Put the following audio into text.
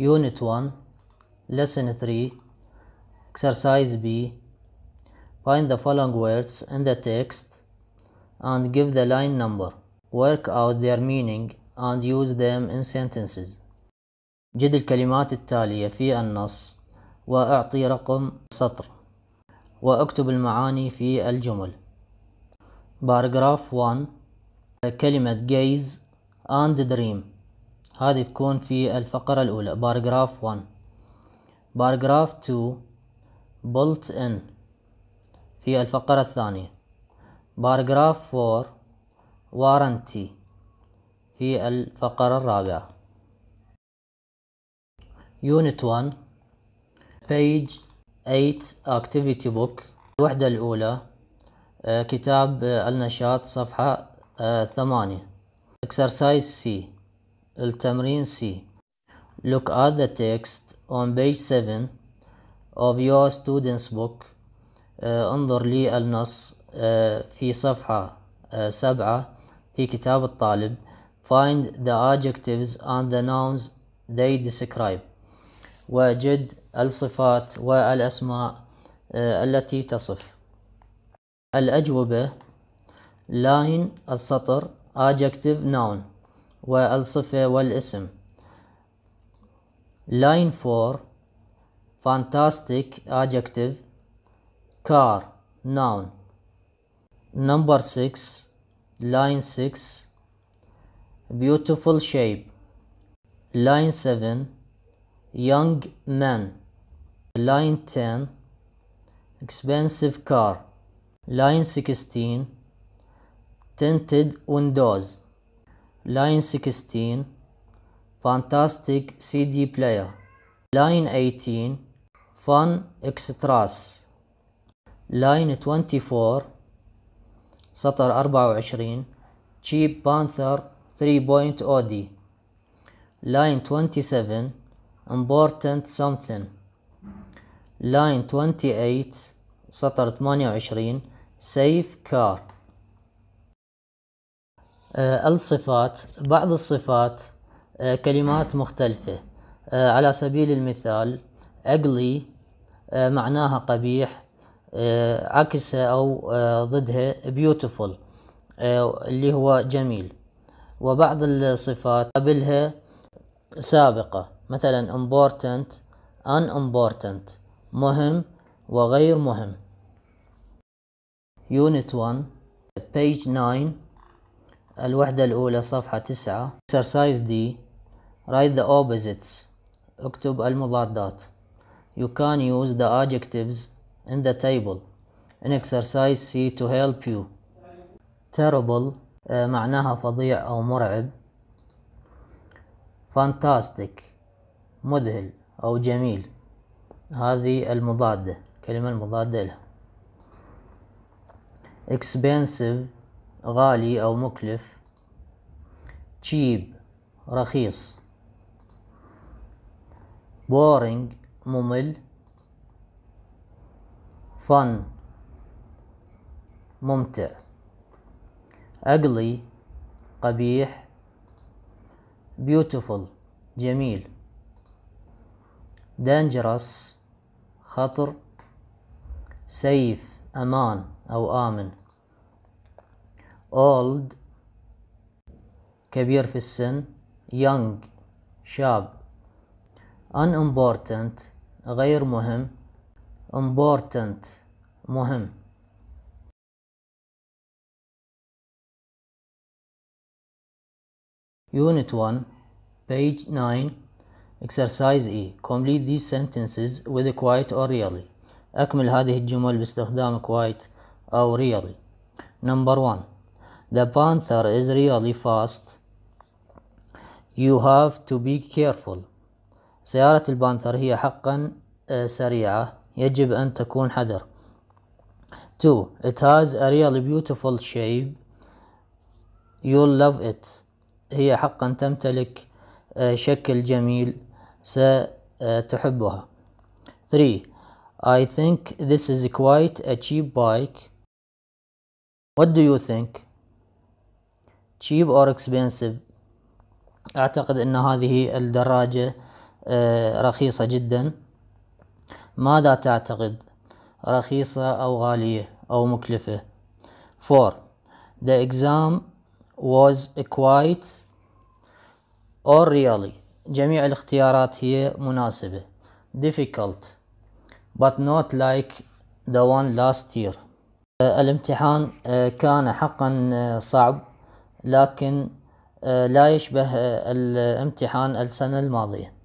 Unit 1 Lesson 3 Exercise B Find the following words in the text and give the line number. Work out their meaning and use them in sentences. جد الكلمات التالية في النص وأعطي رقم سطر وأكتب المعاني في الجمل. Paragraph 1 كلمة gaze and dream هذه تكون في الفقرة الأولى باراجراف 1 باراجراف 2 بولت إن في الفقرة الثانية باراجراف 4 وارنتي في الفقرة الرابعة يونت 1 بيج 8 اكتيفيتي بوك الوحدة الأولى آه، كتاب آه، النشاط صفحة 8 اكسرسايز سي التمرين C Look at the text on page 7 of your student's book uh, انظر للنص uh, في صفحة uh, سبعة في كتاب الطالب Find the adjectives and the nouns they describe وجد الصفات والأسماء التي تصف الأجوبة line السطر adjective noun والصفة والاسم line 4 fantastic adjective car noun number 6 line 6 beautiful shape line 7 young man line 10 expensive car line 16 tinted windows لاين 16 فانتاستيك سي دي بلاير لاين 18 فان اكستراس لاين 24 سطر 24 تشيب بانثر 3.0 دي لاين 27 important something لاين 28 سطر 28 سيف كار آه، الصفات بعض الصفات آه، كلمات مختلفة آه، على سبيل المثال أقلي معناها قبيح عكسها أو ضدها beautiful اللي هو جميل وبعض الصفات قبلها سابقة مثلا important unimportant مهم وغير مهم Unit 1 page 9 الوحدة الأولى صفحة تسعة exercise D write the opposites اكتب المضادات you can use the adjectives in the table in exercise C to help you terrible معناها فظيع أو مرعب fantastic مذهل أو جميل هذه المضادة الكلمة المضادة لها expensive غالي أو مكلف cheap رخيص بورينج ممل fun ممتع أقلي قبيح beautiful جميل dangerous خطر سيف أمان أو آمن old كبير في السن young شاب unimportant غير مهم important مهم Unit 1 page 9 exercise E complete these sentences with quite or really أكمل هذه الجمل باستخدام quite أو really number 1 The panther is really fast. You have to be careful. سيارة البانثر هي حقا سريعة يجب أن تكون حذر 2. It has a really beautiful shape You'll love it هي حقا تمتلك شكل جميل ستحبها 3. I think this is quite a cheap bike What do you think? cheap or expensive أعتقد أن هذه الدراجة آه، رخيصة جدا ماذا تعتقد رخيصة أو غالية أو مكلفة 4 The exam was quite or really جميع الاختيارات هي مناسبة difficult but not like the one last year آه، الامتحان آه، كان حقا صعب لكن آه، لا يشبه الامتحان السنة الماضية